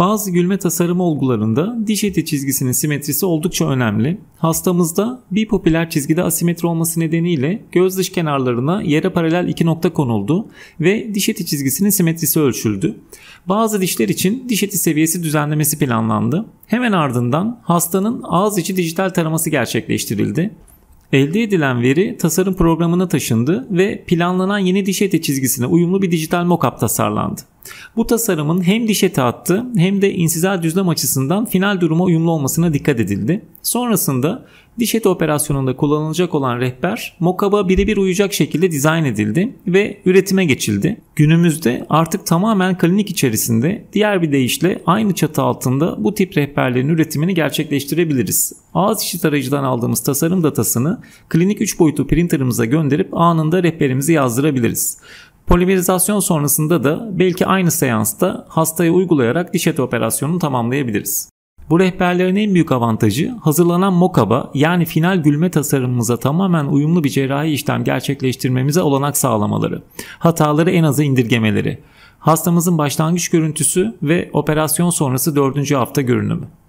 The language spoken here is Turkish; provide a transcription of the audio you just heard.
Bazı gülme tasarım olgularında diş eti çizgisinin simetrisi oldukça önemli. Hastamızda popüler çizgide asimetri olması nedeniyle göz dış kenarlarına yere paralel iki nokta konuldu ve diş eti çizgisinin simetrisi ölçüldü. Bazı dişler için diş eti seviyesi düzenlemesi planlandı. Hemen ardından hastanın ağız içi dijital taraması gerçekleştirildi. Elde edilen veri tasarım programına taşındı ve planlanan yeni diş eti çizgisine uyumlu bir dijital mockup tasarlandı. Bu tasarımın hem diş eti hem de insizal düzlem açısından final duruma uyumlu olmasına dikkat edildi. Sonrasında diş eti operasyonunda kullanılacak olan rehber mokaba birebir uyacak şekilde dizayn edildi ve üretime geçildi. Günümüzde artık tamamen klinik içerisinde diğer bir deyişle aynı çatı altında bu tip rehberlerin üretimini gerçekleştirebiliriz. Ağız içi tarayıcıdan aldığımız tasarım datasını klinik 3 boyutlu printerımıza gönderip anında rehberimizi yazdırabiliriz. Polimerizasyon sonrasında da belki aynı seansta hastayı uygulayarak diş eti operasyonunu tamamlayabiliriz. Bu rehberlerin en büyük avantajı hazırlanan mokaba yani final gülme tasarımımıza tamamen uyumlu bir cerrahi işlem gerçekleştirmemize olanak sağlamaları. Hataları en aza indirgemeleri. Hastamızın başlangıç görüntüsü ve operasyon sonrası 4. hafta görünümü.